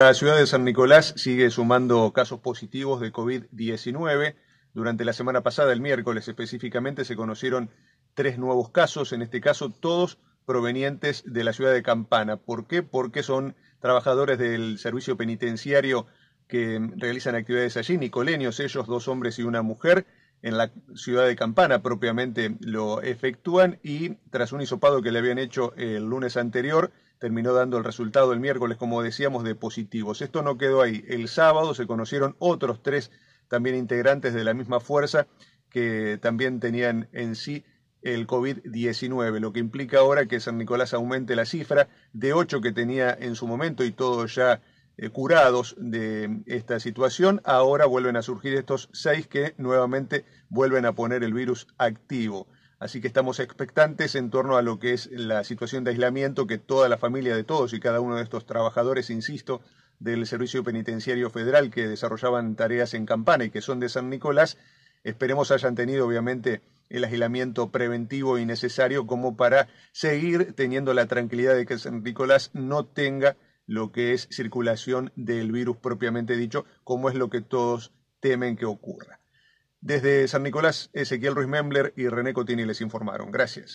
La ciudad de San Nicolás sigue sumando casos positivos de COVID-19. Durante la semana pasada, el miércoles específicamente, se conocieron tres nuevos casos, en este caso todos provenientes de la ciudad de Campana. ¿Por qué? Porque son trabajadores del servicio penitenciario que realizan actividades allí, nicoleños ellos, dos hombres y una mujer, en la ciudad de Campana propiamente lo efectúan y tras un hisopado que le habían hecho el lunes anterior, terminó dando el resultado el miércoles, como decíamos, de positivos. Esto no quedó ahí. El sábado se conocieron otros tres también integrantes de la misma fuerza que también tenían en sí el COVID-19, lo que implica ahora que San Nicolás aumente la cifra de ocho que tenía en su momento y todos ya eh, curados de esta situación. Ahora vuelven a surgir estos seis que nuevamente vuelven a poner el virus activo. Así que estamos expectantes en torno a lo que es la situación de aislamiento que toda la familia de todos y cada uno de estos trabajadores, insisto, del Servicio Penitenciario Federal que desarrollaban tareas en Campana y que son de San Nicolás, esperemos hayan tenido obviamente el aislamiento preventivo y necesario como para seguir teniendo la tranquilidad de que San Nicolás no tenga lo que es circulación del virus propiamente dicho, como es lo que todos temen que ocurra. Desde San Nicolás, Ezequiel Ruiz Membler y René Cotini les informaron. Gracias.